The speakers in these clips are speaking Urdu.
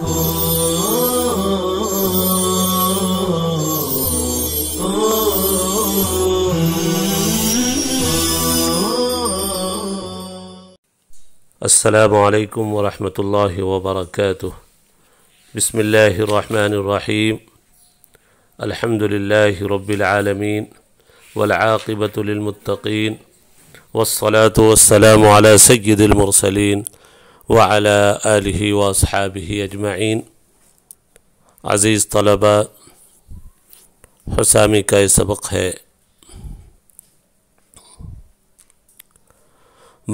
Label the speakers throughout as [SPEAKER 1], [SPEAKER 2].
[SPEAKER 1] السلام عليكم ورحمة الله وبركاته بسم الله الرحمن الرحيم الحمد لله رب العالمين والعاقبة للمتقين والصلاة والسلام على سيد المرسلين وعلى آله وأصحابه أجمعين اجمعین عزیز طلبا حسامی کا یہ سبق ہے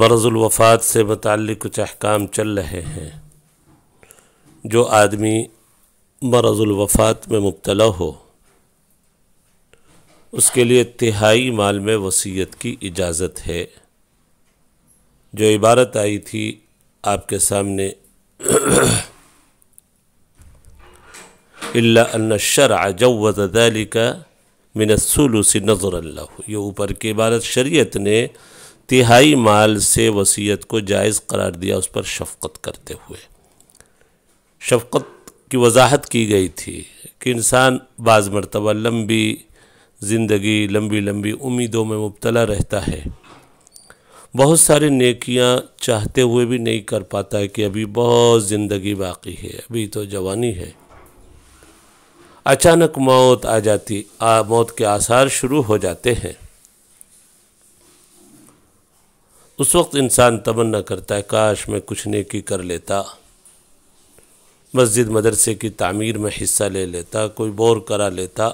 [SPEAKER 1] مرض الوفات سے متعلق کچھ احکام چل رہے ہیں جو آدمی مرض الوفات میں مبتلا ہو اس کے لیے تہائی مال میں وصیت کی اجازت ہے جو عبارت آئی تھی آپ کے سامنے اللہ جوز ذالک من السلوس نظر اللہ یہ اوپر کے بارت شریعت نے تہائی مال سے وصیت کو جائز قرار دیا اس پر شفقت کرتے ہوئے شفقت کی وضاحت کی گئی تھی کہ انسان بعض مرتبہ لمبی زندگی لمبی لمبی امیدوں میں مبتلا رہتا ہے بہت سارے نیکیاں چاہتے ہوئے بھی نہیں کر پاتا ہے کہ ابھی بہت زندگی باقی ہے ابھی تو جوانی ہے اچانک موت آ جاتی موت کے آثار شروع ہو جاتے ہیں اس وقت انسان تمنا کرتا ہے کاش میں کچھ نیکی کر لیتا مسجد مدرسے کی تعمیر میں حصہ لے لیتا کوئی بور کرا لیتا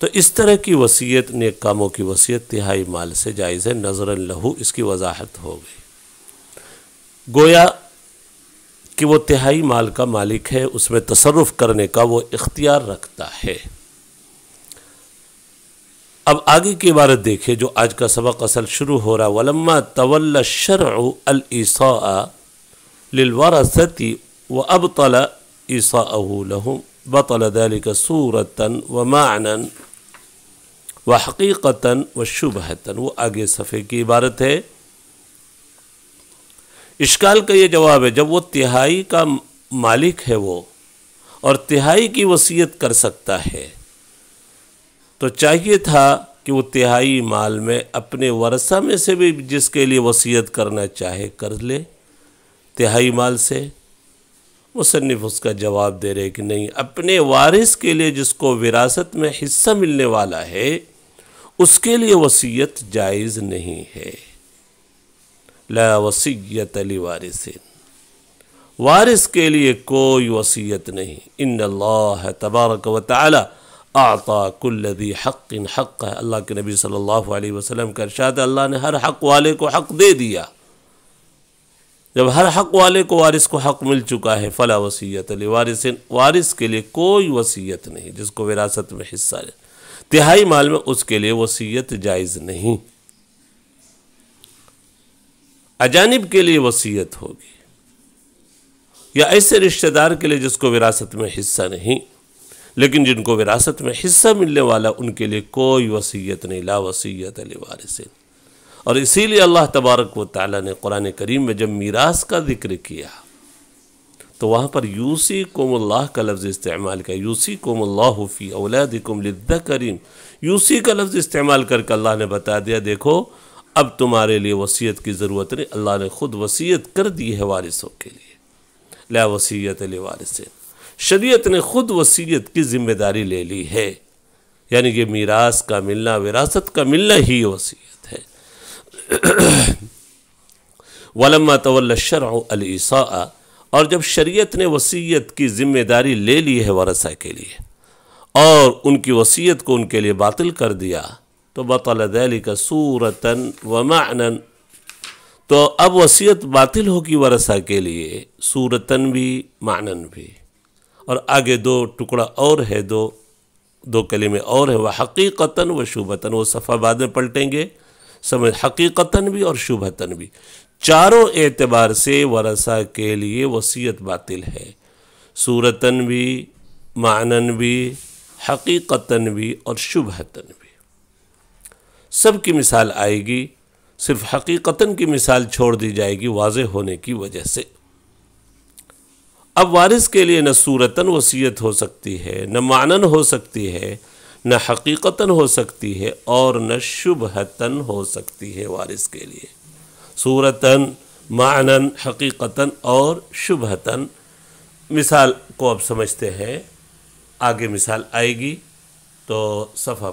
[SPEAKER 1] تو اس طرح کی وصیت نیک کاموں کی وصیت تہائی مال سے جائز ہے نظر لہو اس کی وضاحت ہو گئی گویا کہ وہ تہائی مال کا مالک ہے اس میں تصرف کرنے کا وہ اختیار رکھتا ہے اب آگے کی عبارت دیکھیں جو آج کا سبق اصل شروع ہو رہا ولما طول شرع الایسا للوارا و اب تولا عیسیٰ اہم بطل ذلك صورة ومعنى و حقیقتاً و شبہتاً وہ آگے صفحے کی عبارت ہے اشکال کا یہ جواب ہے جب وہ تہائی کا مالک ہے وہ اور تہائی کی وصیت کر سکتا ہے تو چاہیے تھا کہ وہ تہائی مال میں اپنے ورثہ میں سے بھی جس کے لیے وصیت کرنا چاہے کر لے تہائی مال سے مصنف اس کا جواب دے رہے کہ نہیں اپنے وارث کے لیے جس کو وراثت میں حصہ ملنے والا ہے اس کے لیے وسیعت جائز نہیں ہے وصیت علی وارثین وارث کے لیے کوئی وسیعت نہیں ان اللہ تبارک و تعالی کل ذی حق حق ہے اللہ کے نبی صلی اللہ علیہ وسلم کا ارشاد اللہ نے ہر حق والے کو حق دے دیا جب ہر حق والے کو وارث کو حق مل چکا ہے فلا وصیت علی وارثین وارث کے لیے کوئی وصیت نہیں جس کو وراثت میں حصہ لیں تہائی مال میں اس کے لیے وسیعت جائز نہیں اجانب کے لیے وسیعت ہوگی یا ایسے رشتہ دار کے لیے جس کو وراثت میں حصہ نہیں لیکن جن کو وراثت میں حصہ ملنے والا ان کے لیے کوئی وسیعت نہیں لا وسیعت وارثین اور اسی لیے اللہ تبارک و تعالیٰ نے قرآن کریم میں جب میراث کا ذکر کیا تو وہاں پر یوسی کوم اللہ کا لفظ استعمال کیا یوسی کوم اللہ فی اولاد مد کریم یوسی کا لفظ استعمال کر کے اللہ نے بتا دیا دیکھو اب تمہارے لیے وسیعت کی ضرورت نہیں اللہ نے خود وسیعت کر دی ہے وارثوں کے لیے لا وصیت علیہ وارث شریعت نے خود وسیعت کی ذمہ داری لے لی ہے یعنی یہ میراث کا ملنا وراثت کا ملنا ہی وسیعت ہے ولما اللہ شرح الایسی اور جب شریعت نے وسیعت کی ذمہ داری لے لی ہے ورثہ کے لیے اور ان کی وسیعت کو ان کے لیے باطل کر دیا تو بطل ذلك صورتاً ومعنا تو اب وسیعت باطل ہوگی ورثہ کے لیے صورتاً بھی معنن بھی اور آگے دو ٹکڑا اور ہے دو دو کلمے اور ہے وہ حقیقتاً و صفحہ وہ میں پلٹیں گے سمجھ حقیقتاً بھی اور شبھا بھی چاروں اعتبار سے ورثہ کے لیے وصیت باطل ہے صورتاً بھی معنن بھی حقیقتاً بھی اور شبہتن بھی سب کی مثال آئے گی صرف حقیقتاً کی مثال چھوڑ دی جائے گی واضح ہونے کی وجہ سے اب وارث کے لیے نہ صورتاً وصیت ہو سکتی ہے نہ معنن ہو سکتی ہے نہ حقیقتاً ہو سکتی ہے اور نہ شبہتن ہو سکتی ہے وارث کے لیے صورتاً معنن حقیقتاً اور شبہتاً مثال کو آپ سمجھتے ہیں آگے مثال آئے گی تو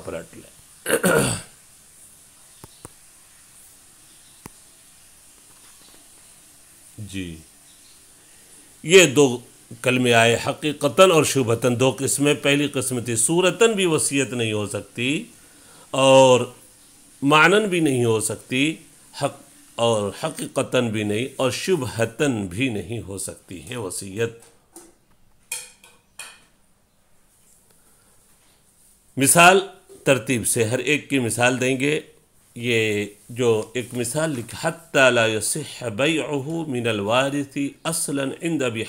[SPEAKER 1] پر اٹھ لیں جی یہ دو کلمے آئے حقیقتاً اور شبہتاً دو قسمیں پہلی قسم تھی صورتاً بھی وصیت نہیں ہو سکتی اور معنن بھی نہیں ہو سکتی اور حقیقتاً بھی نہیں اور شبہتاً بھی نہیں ہو سکتی ہے وسیعت مثال ترتیب سے ہر ایک کی مثال دیں گے یہ جو ایک مثال لکھ لا يصح بیعہ من عند اصلاً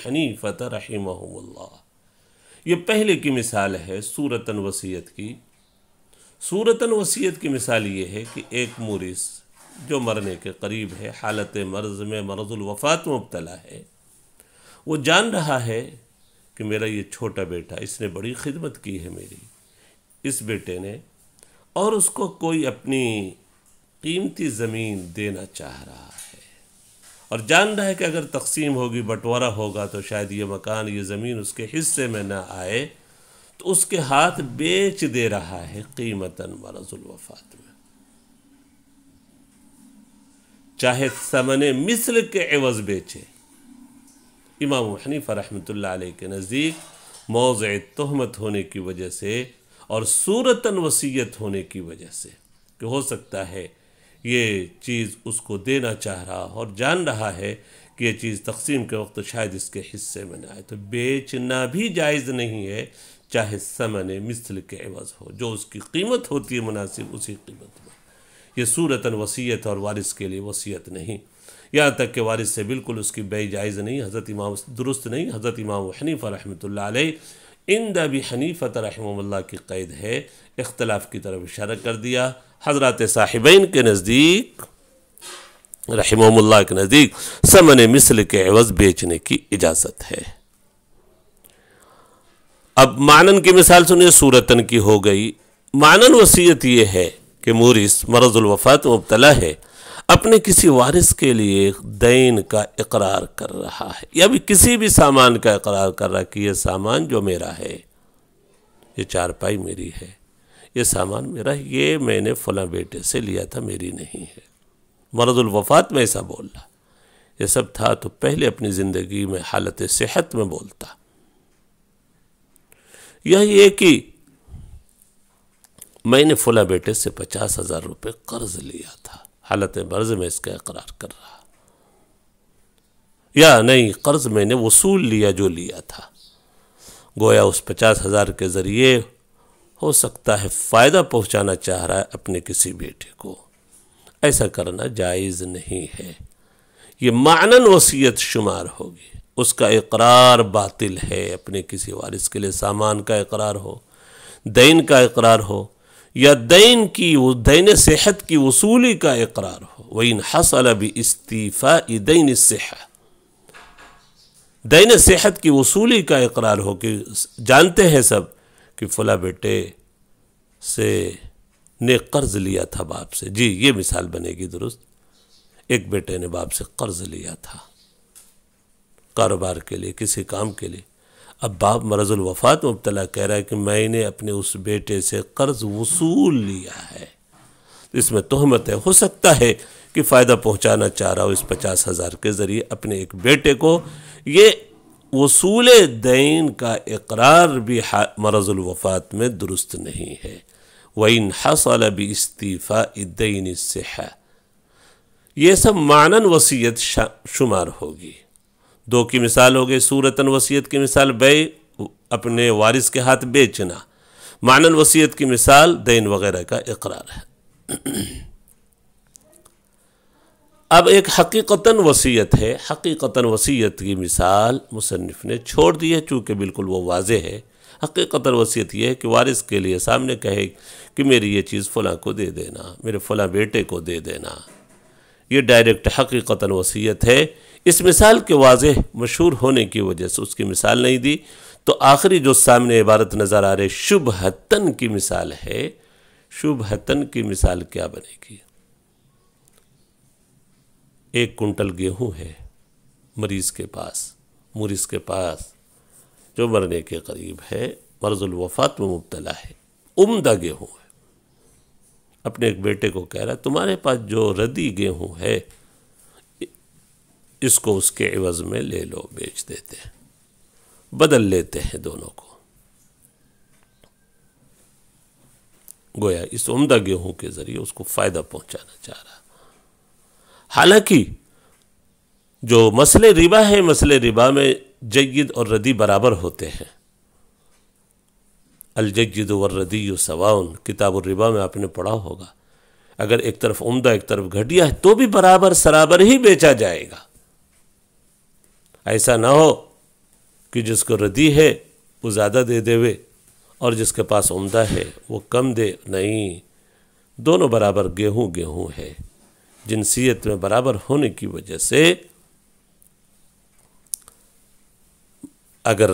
[SPEAKER 1] حنیفت رحمہم اللہ یہ پہلے کی مثال ہے سورتً وسیعت کی صورتً وسیعت کی مثال یہ ہے کہ ایک مورث جو مرنے کے قریب ہے حالت مرض میں مرض الوفات مبتلا ہے وہ جان رہا ہے کہ میرا یہ چھوٹا بیٹا اس نے بڑی خدمت کی ہے میری اس بیٹے نے اور اس کو کوئی اپنی قیمتی زمین دینا چاہ رہا ہے اور جان رہا ہے کہ اگر تقسیم ہوگی بٹوارا ہوگا تو شاید یہ مکان یہ زمین اس کے حصے میں نہ آئے تو اس کے ہاتھ بیچ دے رہا ہے قیمتاً مرض الوفات میں چاہے سمن مثل کے عوض بیچے امام حنیف رحمت اللہ علیہ کے نزدیک موضع تہمت ہونے کی وجہ سے اور صورتاً وسیعت ہونے کی وجہ سے کہ ہو سکتا ہے یہ چیز اس کو دینا چاہ رہا اور جان رہا ہے کہ یہ چیز تقسیم کے وقت شاید اس کے حصے میں نہ آئے تو بیچنا بھی جائز نہیں ہے چاہے سمن مثل کے عوض ہو جو اس کی قیمت ہوتی ہے مناسب اسی قیمت یہ صورتاً وصیت اور وارث کے لیے وصیت نہیں یہاں تک کہ وارث سے بالکل اس کی بے جائز نہیں حضرت امام درست نہیں حضرت امام حنیفہ حنیف رحمۃ اللہ علیہ بھی حنیفت رحمہ اللہ کی قید ہے اختلاف کی طرف اشارہ کر دیا حضرات صاحبین کے نزدیک رحمہ اللہ کے نزدیک سمن مثل کے عوض بیچنے کی اجازت ہے اب معنن کی مثال سنیے سورتاً کی ہو گئی معنن وصیت یہ ہے کہ موریس مرض الوفات و مبتلا ہے اپنے کسی وارث کے لیے دین کا اقرار کر رہا ہے یا بھی کسی بھی سامان کا اقرار کر رہا کہ یہ سامان جو میرا ہے یہ چارپائی میری ہے یہ سامان میرا یہ میں نے فلاں بیٹے سے لیا تھا میری نہیں ہے مرض الوفات میں ایسا بول رہا یہ سب تھا تو پہلے اپنی زندگی میں حالت صحت میں بولتا یہی ایک ہی میں نے فلاں بیٹے سے پچاس ہزار روپے قرض لیا تھا حالت مرض میں اس کا اقرار کر رہا یا نہیں قرض میں نے وصول لیا جو لیا تھا گویا اس پچاس ہزار کے ذریعے ہو سکتا ہے فائدہ پہنچانا چاہ رہا ہے اپنے کسی بیٹے کو ایسا کرنا جائز نہیں ہے یہ معنن وصیت شمار ہوگی اس کا اقرار باطل ہے اپنے کسی وارث کے لیے سامان کا اقرار ہو دین کا اقرار ہو یا دین کی دین صحت کی وصولی کا اقرار ہو وَإِنْ حَصَلَ بِاسْتِفَاءِ دَيْنِ الصِّحَةِ دین صحت کی وصولی کا اقرار ہو کہ جانتے ہیں سب کہ فلا بیٹے سے نے قرض لیا تھا باپ سے جی یہ مثال بنے گی درست ایک بیٹے نے باپ سے قرض لیا تھا کاروبار کے لیے کسی کام کے لیے اب باپ مرض الوفات مبتلا کہہ رہا ہے کہ میں نے اپنے اس بیٹے سے قرض وصول لیا ہے اس میں تہمت ہو سکتا ہے کہ فائدہ پہنچانا چاہ رہا ہو اس پچاس ہزار کے ذریعے اپنے ایک بیٹے کو یہ وصول دین کا اقرار بھی مرض الوفات میں درست نہیں ہے وَإِنْ حَصَلَ بِاسْتِفَاءِ دَيْنِ السِّحَةِ یہ سب معنی وصیت شمار ہوگی دو کی مثال ہو گئی صورتاً وصیت کی مثال بے اپنے وارث کے ہاتھ بیچنا معنی وصیت کی مثال دین وغیرہ کا اقرار ہے اب ایک حقیقتاً وصیت ہے حقیقتاً وصیت کی مثال مصنف نے چھوڑ دی ہے چونکہ بالکل وہ واضح ہے حقیقتاً وصیت یہ ہے کہ وارث کے لیے سامنے کہے کہ میری یہ چیز فلاں کو دے دینا میرے فلاں بیٹے کو دے دینا یہ ڈائریکٹ حقیقتاً وصیت ہے اس مثال کے واضح مشہور ہونے کی وجہ سے اس کی مثال نہیں دی تو آخری جو سامنے عبارت نظر آ رہے شبہتن کی مثال ہے شبہتن کی مثال کیا بنے گی ایک کنٹل گیہوں ہے مریض کے پاس مریض کے پاس جو مرنے کے قریب ہے مرض الوفات میں مبتلا ہے عمدہ گیہوں ہے اپنے ایک بیٹے کو کہہ رہا ہے تمہارے پاس جو ردی گیہوں ہے اس کو اس کے عوض میں لے لو بیچ دیتے ہیں بدل لیتے ہیں دونوں کو گویا اس عمدہ گیہوں کے ذریعے اس کو فائدہ پہنچانا چاہ رہا حالانکہ جو مسئلے ربا ہے مسئلے ربا میں جید اور ردی برابر ہوتے ہیں الجید ردی و کتاب الربا میں آپ نے پڑھا ہوگا اگر ایک طرف عمدہ ایک طرف گھٹیا ہے تو بھی برابر سرابر ہی بیچا جائے گا ایسا نہ ہو کہ جس کو ردی ہے وہ زیادہ دے دے اور جس کے پاس عمدہ ہے وہ کم دے نہیں دونوں برابر گیہوں گیہوں ہے جنسیت میں برابر ہونے کی وجہ سے اگر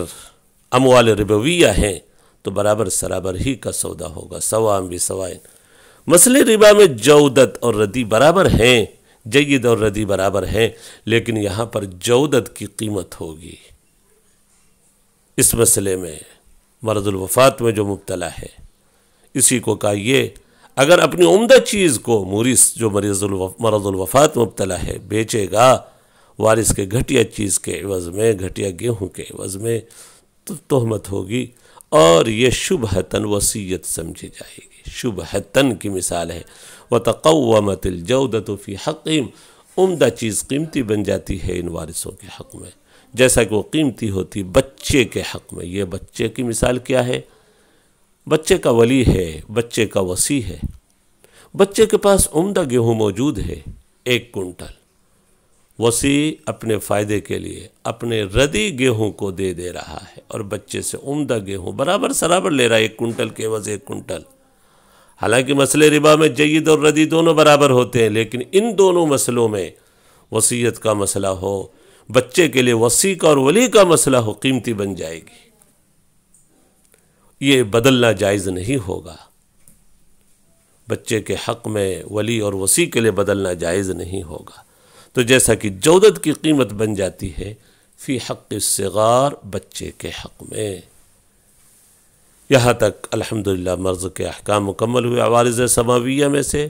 [SPEAKER 1] اموال ربویہ ہیں تو برابر سرابر ہی کا سودا ہوگا سوام بھی سوائن مسئلہ ربا میں جودت اور ردی برابر ہیں جید اور ردی برابر ہیں لیکن یہاں پر جودت کی قیمت ہوگی اس مسئلے میں مرض الوفات میں جو مبتلا ہے اسی کو کہیے اگر اپنی عمدہ چیز کو موریس جو مریض الوفات مبتلا ہے بیچے گا وارث کے گھٹیا چیز کے عوض میں گھٹیا گیہوں کے عوض میں تو تہمت ہوگی اور یہ شبہتن وسیعت سمجھے سمجھی جائے گی شبہتن کی مثال ہے وَتَقَوَّمَتِ الْجَوْدَةُ فِي حقیم عمدہ چیز قیمتی بن جاتی ہے ان وارثوں کے حق میں جیسا کہ وہ قیمتی ہوتی بچے کے حق میں یہ بچے کی مثال کیا ہے بچے کا ولی ہے بچے کا وسیع ہے بچے کے پاس عمدہ گیہوں موجود ہے ایک کنٹل وسیع اپنے فائدے کے لیے اپنے ردی گیہوں کو دے دے رہا ہے اور بچے سے عمدہ گیہوں برابر سرابر لے رہا ہے ایک کنٹل کے وز ایک کنٹل حالانکہ مسئلے ربا میں جید اور ردی دونوں برابر ہوتے ہیں لیکن ان دونوں مسئلوں میں وسیعت کا مسئلہ ہو بچے کے لیے وسیع کا اور ولی کا مسئلہ ہو قیمتی بن جائے گی یہ بدلنا جائز نہیں ہوگا بچے کے حق میں ولی اور وسیع کے لیے بدلنا جائز نہیں ہوگا تو جیسا کہ جودت کی قیمت بن جاتی ہے فی حق شغار بچے کے حق میں یہاں تک الحمدللہ مرض کے احکام مکمل ہوئے عوارض سماویہ میں سے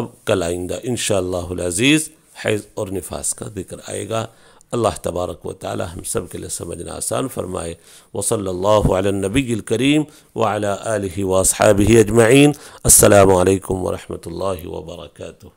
[SPEAKER 1] اب کل آئندہ انشاءاللہ العزیز حیض اور نفاس کا ذکر آئے گا اللہ تبارک و تعالی ہم سب کے لیے سمجھنا آسان فرمائے وصل اللہ علی النبی الکریم وعلی آلہ واصحابہ اجمعین السلام علیکم ورحمۃ اللہ وبرکاتہ